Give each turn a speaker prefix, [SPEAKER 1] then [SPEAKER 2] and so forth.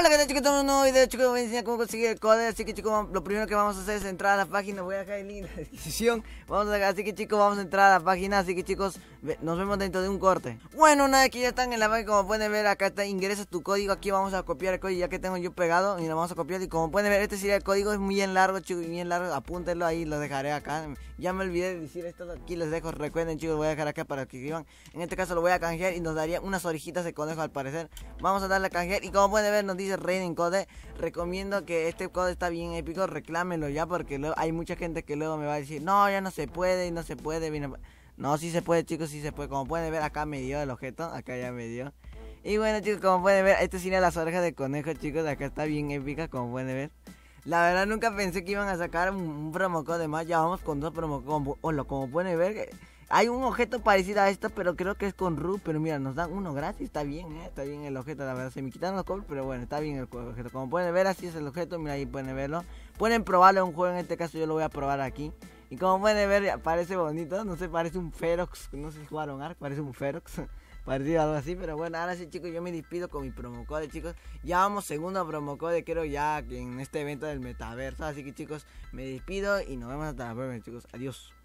[SPEAKER 1] Hola, ¿qué chicos? Estamos en un nuevo video, chicos. Voy a enseñar cómo conseguir el código. Así que chicos, lo primero que vamos a hacer es entrar a la página. Voy a dejar el link en la descripción. Vamos a así que chicos, vamos a entrar a la página. Así que chicos, nos vemos dentro de un corte. Bueno, una vez que ya están en la página, como pueden ver, acá está, ingresa tu código. Aquí vamos a copiar el código ya que tengo yo pegado. Y lo vamos a copiar. Y como pueden ver, este sería el código. Es muy bien largo, chicos, bien largo. Apúntenlo ahí, lo dejaré acá. Ya me olvidé de decir esto. Aquí les dejo. Recuerden, chicos, voy a dejar acá para que escriban. En este caso lo voy a canjear y nos daría unas orejitas de conejo al parecer. Vamos a darle a canjear. Y como pueden ver, nos dice dice Code, recomiendo que este code está bien épico, reclámelo ya porque luego, hay mucha gente que luego me va a decir, no, ya no se puede, no se puede. No, no sí se puede chicos, sí se puede. Como pueden ver acá me dio el objeto, acá ya me dio. Y bueno chicos, como pueden ver, este cine las orejas de conejo chicos, acá está bien épica, como pueden ver. La verdad nunca pensé que iban a sacar un, un promo más, ya vamos con dos promo como, como pueden ver... Hay un objeto parecido a esto, pero creo que es con RU. Pero mira, nos dan uno gratis. Está bien, ¿eh? Está bien el objeto, la verdad. Se me quitaron los cobros, pero bueno, está bien el objeto. Como pueden ver, así es el objeto. Mira, ahí pueden verlo. Pueden probarlo en un juego. En este caso, yo lo voy a probar aquí. Y como pueden ver, parece bonito. No sé, parece un Ferox. No sé si jugaron Ark, parece un Ferox. Parecido algo así, pero bueno, ahora sí chicos, yo me despido con mi promocode chicos. Ya vamos segundo promocode, creo ya en este evento del metaverso. Así que chicos, me despido y nos vemos hasta la próxima chicos. Adiós.